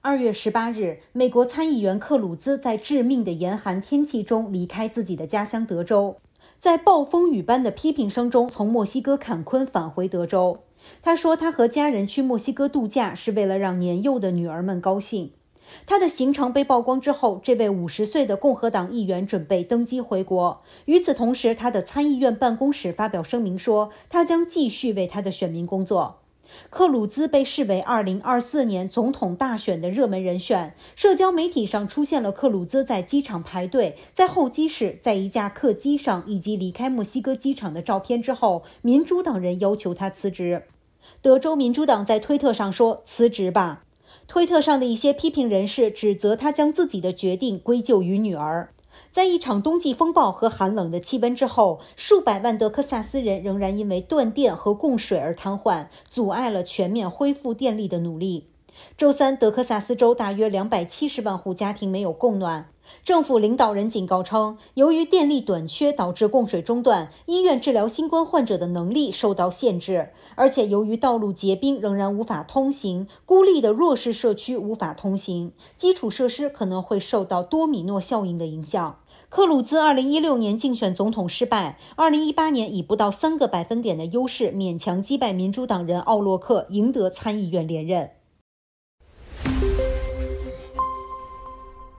二月十八日，美国参议员克鲁兹在致命的严寒天气中离开自己的家乡德州，在暴风雨般的批评声中从墨西哥坎昆返回德州。他说，他和家人去墨西哥度假是为了让年幼的女儿们高兴。他的行程被曝光之后，这位五十岁的共和党议员准备登机回国。与此同时，他的参议院办公室发表声明说，他将继续为他的选民工作。克鲁兹被视为2024年总统大选的热门人选。社交媒体上出现了克鲁兹在机场排队、在候机室、在一架客机上以及离开墨西哥机场的照片之后，民主党人要求他辞职。德州民主党在推特上说：“辞职吧。”推特上的一些批评人士指责他将自己的决定归咎于女儿。在一场冬季风暴和寒冷的气温之后，数百万德克萨斯人仍然因为断电和供水而瘫痪，阻碍了全面恢复电力的努力。周三，德克萨斯州大约两百七十万户家庭没有供暖。政府领导人警告称，由于电力短缺导致供水中断，医院治疗新冠患者的能力受到限制，而且由于道路结冰，仍然无法通行，孤立的弱势社区无法通行，基础设施可能会受到多米诺效应的影响。克鲁兹二零一六年竞选总统失败，二零一八年以不到三个百分点的优势勉强击败民主党人奥洛克，赢得参议院连任。